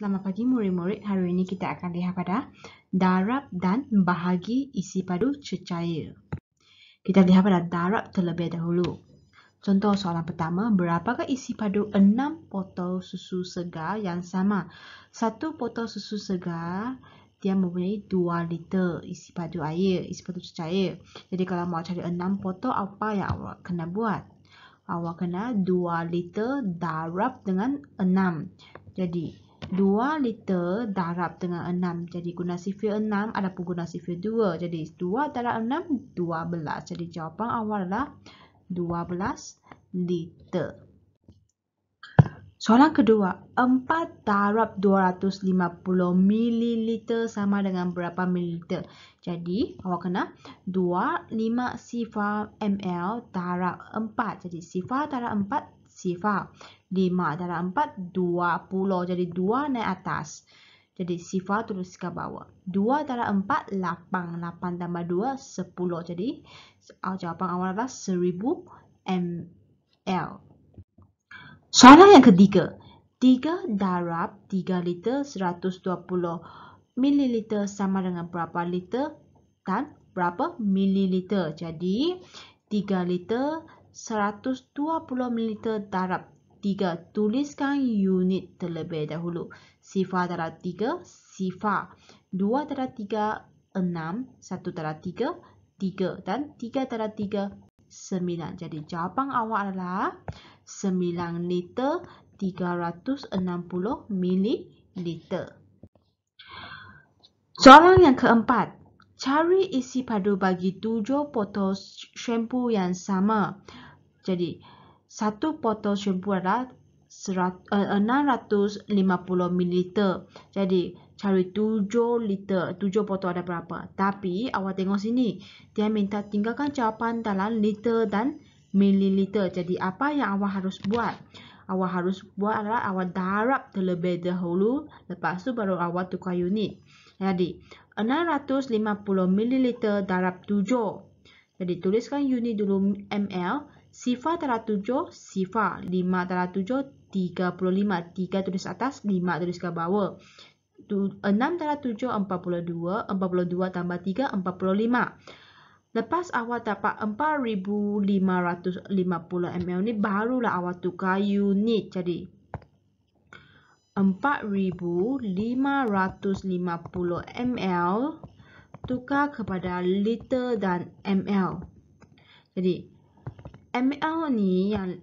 Selamat pagi murid-murid. Hari ini kita akan lihat pada darab dan bahagi isi padu cecair. Kita lihat pada darab terlebih dahulu. Contoh soalan pertama, berapakah isi padu 6 botol susu segar yang sama? Satu botol susu segar dia mempunyai 2 liter isi padu air, isi padu cecair. Jadi kalau mau cari 6 botol apa yang awak kena buat? Awak kena 2 liter darab dengan 6. Jadi 2 liter darab dengan 6. Jadi guna sifir 6 pun guna sifir 2. Jadi 2 darab 6, 12. Jadi jawapan awal adalah 12 liter. Soalan kedua, 4 darab 250 mililiter sama dengan berapa mililiter? Jadi, awak kena 25 sifar ml darab 4. Jadi, sifar darab 4, sifar. 5 darab 4, 20. Jadi 2 naik atas. Jadi sifar terus ke bawah. 2 darab 4, 8. 8 tambah 2, 10. Jadi ah, jawapan awal adalah 1000 ml. Soalan yang ketiga. 3 darab 3 liter 120 ml sama dengan berapa liter dan berapa mililiter. Jadi 3 liter 120 ml darab 3. Tuliskan unit terlebih dahulu. Sifar darab 3, sifar. 2 darab 3, 6. 1 darab 3, 3. Dan 3 darab 3, 9. Jadi jawapan awak adalah 9 liter 360 ml. Soalan yang keempat cari isi padu bagi tujuh botol syampu yang sama. Jadi, satu botol syampu adalah 650 eh, ml. Jadi, cari tujuh liter, tujuh botol ada berapa. Tapi, awak tengok sini, dia minta tinggalkan jawapan dalam liter dan mililiter. Jadi, apa yang awak harus buat? Awak harus buat adalah awak darab terlebih dahulu, lepas tu baru awak tukar unit. Jadi, 650 ml darab 7. Jadi, tuliskan unit dulu ml. Sifar darab 7, sifar. 5 darab 7, 35. 3 tulis atas, 5 tulis ke bawah. 6 darab 7, 42. 42 tambah 3, 45. Lepas awak dapat 4,550 ml ni, barulah awak tukar unit. Jadi, 4,550 ml tukar kepada liter dan ml. Jadi, ml ni yang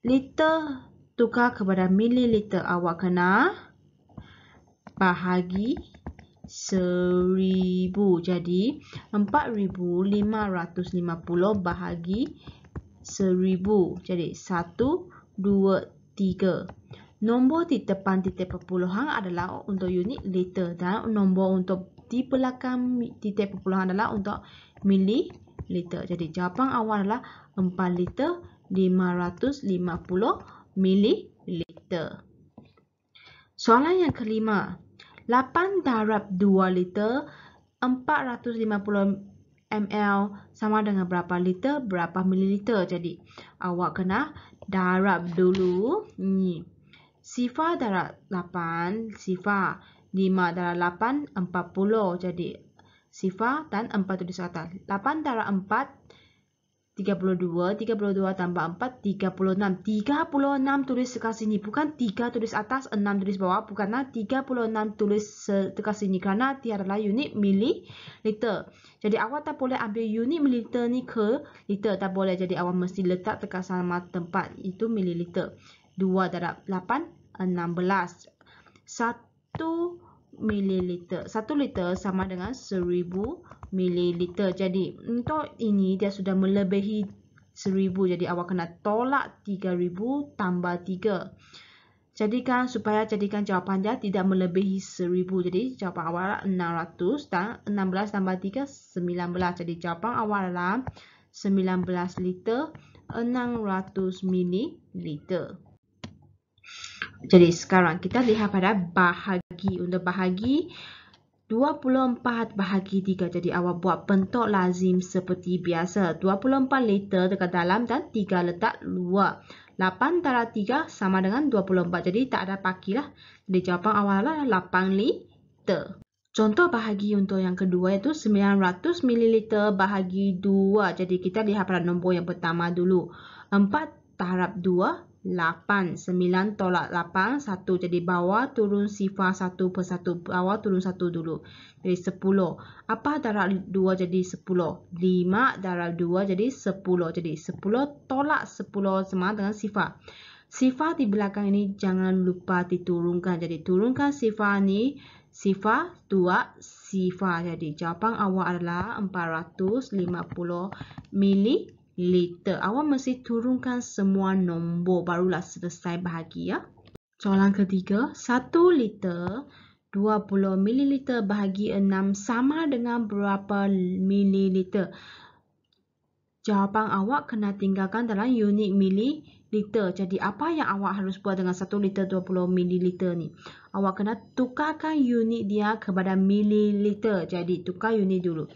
liter tukar kepada mililiter awak kena bahagi seribu. Jadi, 4,550 bahagi seribu. Jadi, satu, dua, tiga. Nombor di depan titik perpuluhan adalah untuk unit liter dan nombor untuk di belakang titik perpuluhan adalah untuk mililiter. Jadi jawapan awal adalah 4 liter 550 mililiter. Soalan yang kelima. 8 darab 2 liter 450 mililiter ml sama dengan berapa liter, berapa mililiter. Jadi, awak kena darab dulu. Ni. Sifar darab 8, sifar 5 darab 8, 40. Jadi, sifar dan 4 tu di atas. 8 darab 32, 32 tambah 4, 36. 36 tulis dekat sini. Bukan 3 tulis atas, 6 tulis bawah. Bukan 36 ah, tulis dekat sini. Kerana dia adalah unit mililiter. Jadi awak tak boleh ambil unit mililiter ni ke liter. Tak boleh. Jadi awak mesti letak dekat sama tempat. Itu mililiter. 2 darab 8, 16. 1, 16 mililiter. Satu liter sama dengan 1000 mililiter. Jadi untuk ini dia sudah melebihi 1000. Jadi awak kena tolak 3000 tambah 3. Jadikan supaya jadikan jawapan dia tidak melebihi 1000. Jadi jawapan awal adalah 600 dan 16 tambah 3 19. Jadi jawapan awal adalah 19 liter 600 mililiter. Jadi sekarang kita lihat pada bahagi. Untuk bahagi, 24 bahagi 3. Jadi awak buat bentuk lazim seperti biasa. 24 liter dekat dalam dan 3 letak luar. 8 darah 3 sama dengan 24. Jadi tak ada paki lah. Jadi jawapan awal awalnya 8 liter. Contoh bahagi untuk yang kedua itu 900 ml bahagi 2. Jadi kita lihat pada nombor yang pertama dulu. 4 darab 2. 8, 9 tolak 8, 1 jadi bawah, turun sifar 1 per 1, bawah turun 1 dulu. Jadi 10, apa darab 2 jadi 10, 5 darab 2 jadi 10, jadi 10 tolak 10 sama dengan sifar. Sifar di belakang ini jangan lupa diturunkan, jadi turunkan sifar ini, sifar 2, sifar. Jadi jawapan awal adalah 450 mili liter. Awak mesti turunkan semua nombor barulah selesai bahagi ya. Soalan ketiga, 1 liter 20 ml bahagi 6 sama dengan berapa mililiter? Jawapan awak kena tinggalkan dalam unit mililiter. Jadi apa yang awak harus buat dengan 1 liter 20 ml ni? Awak kena tukarkan unit dia kepada mililiter. Jadi tukar unit dulu.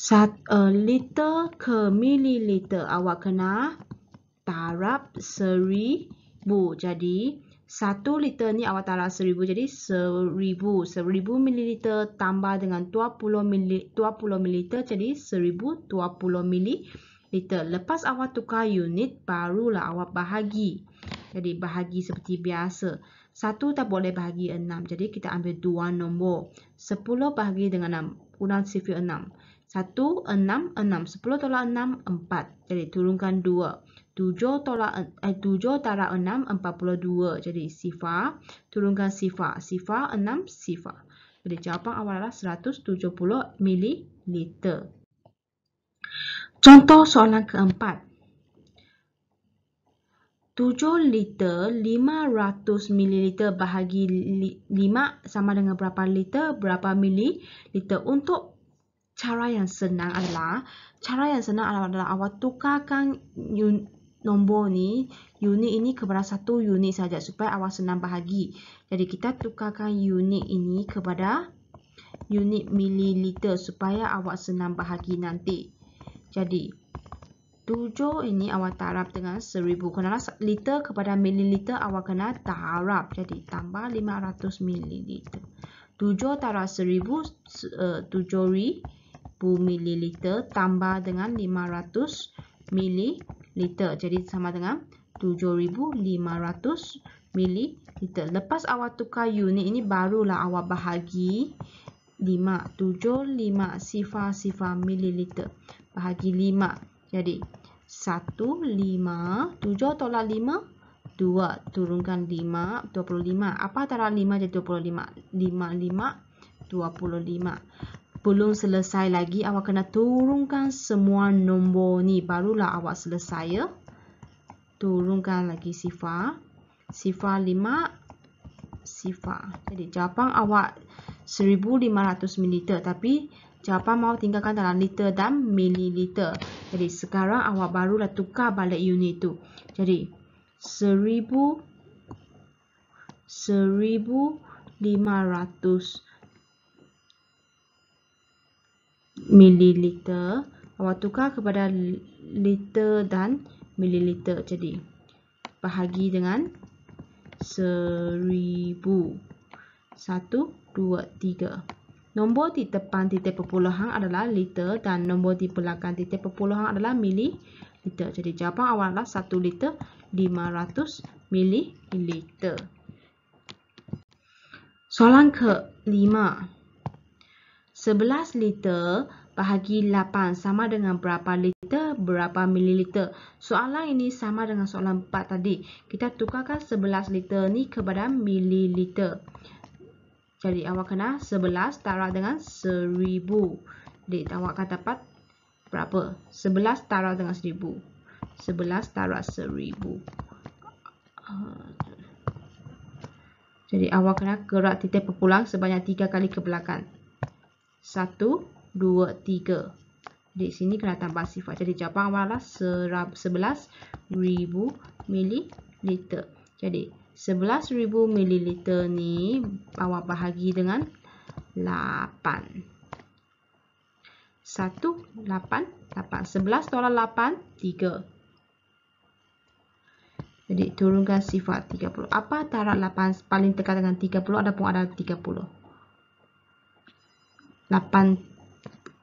Sat, uh, liter ke mililiter awak kena tarap seribu. Jadi, satu liter ni awak tarap seribu. Jadi, seribu. Seribu mililiter tambah dengan dua 20 mililiter. Jadi, seribu dua puluh mililiter. Lepas awak tukar unit, barulah awak bahagi. Jadi, bahagi seperti biasa. Satu tak boleh bahagi enam. Jadi, kita ambil dua nombor. Sepuluh bahagi dengan enam. Kurang sifir enam. Satu enam enam sepuluh tolak enam empat Jadi turunkan dua tujuh tolak, eh, 7 tolak puluh dua Jadi sifar. Turunkan sifar. Sifar enam sifar. Jadi jawapan awal adalah seratus tujuh puluh mililiter Contoh soalan keempat. 7 liter 500 mililiter bahagi 5 sama dengan berapa liter, berapa mililiter untuk cara yang senang adalah cara yang senang adalah awak tukarkan un, nombor ni unit ini kepada satu unit saja supaya awak senang bahagi. Jadi kita tukarkan unit ini kepada unit mililiter supaya awak senang bahagi nanti. Jadi tujuh ini awak taraf dengan seribu Kenapa liter kepada mililiter awak kena taraf. Jadi tambah lima ratus mililiter. tujuh taraf seribu eh, tujuh ribu 10 ml tambah dengan 500 ml. Jadi sama dengan 7500 ml. Lepas awak tukar unit ini barulah awak bahagi 575 sifar-sifar ml bahagi 5. Jadi 157 tolak 5 2 turunkan 5, 25. Apa antara 5 jadi 25? 5, 5, 25 belum selesai lagi, awak kena turunkan semua nombor ni. Barulah awak selesai ya. Turunkan lagi sifar. Sifar 5. Sifar. Jadi jawapan awak 1500 ml. Tapi jawapan mau tinggalkan dalam liter dan mililiter. Jadi sekarang awak barulah tukar balik unit tu. Jadi 1000 1000 mililiter. Awak tukar kepada liter dan mililiter. Jadi, bahagi dengan seribu. Satu, dua, tiga. Nombor di depan titik perpuluhan adalah liter dan nombor di belakang titik perpuluhan adalah mililiter. Jadi, jawapan awak adalah satu liter lima ratus mililiter. Soalan ke lima. Sebelas liter bahagi 8 sama dengan berapa liter, berapa mililiter. Soalan ini sama dengan soalan 4 tadi. Kita tukarkan 11 liter ni kepada mililiter. Jadi awak kena 11 tarah dengan 1000. Jadi awak akan dapat berapa? 11 tarah dengan 1000. 11 tarah 1000. Jadi awak kena gerak titik berpulang sebanyak 3 kali ke belakang. 1, 2, 3. Di sini kena tambah sifat. Jadi jawapan awal adalah 11,000 ml. Jadi 11,000 ml ni awak bahagi dengan 8. 1, 8, 8. 11 tolak 8, 3. Jadi turunkan sifat 30. Apa tarak 8 paling dekat dengan 30 ataupun ada 30? 8, 30.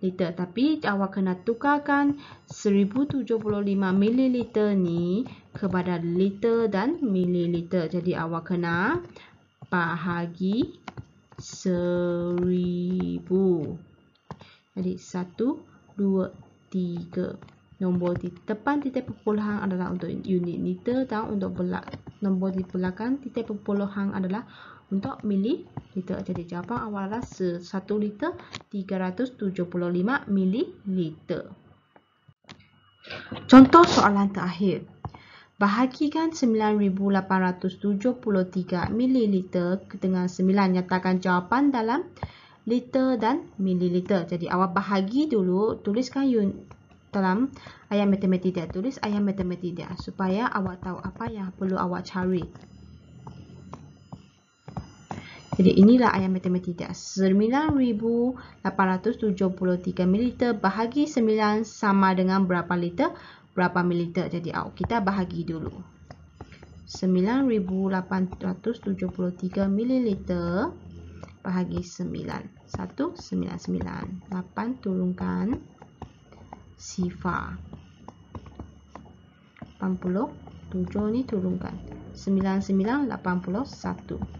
liter. Tapi awak kena tukarkan 1075 mililiter ni kepada liter dan mililiter. Jadi awak kena bahagi 1000. Jadi 1 2 3 Nombor di depan titik perpuluhan adalah untuk unit liter dan untuk belak, nombor di belakang titik perpuluhan adalah untuk mili, mililiter. Jadi jawapan awal adalah 1 liter 375 mililiter. Contoh soalan terakhir. Bahagikan 9873 mililiter dengan 9. Nyatakan jawapan dalam liter dan mililiter. Jadi awak bahagi dulu tuliskan dalam ayat matematik dia. Tulis ayat matematik dia supaya awak tahu apa yang perlu awak cari. Jadi inilah ayam matematika 9873 ml bahagi 9 sama dengan berapa liter? Berapa liter? Jadi awak kita bahagi dulu. 9873 ml bahagi 9. 199. 8 turunkan sifar. 87 ni turunkan. 9981.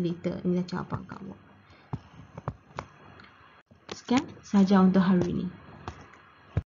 later Inilah jawapan kamu Sekian sahaja untuk hari ini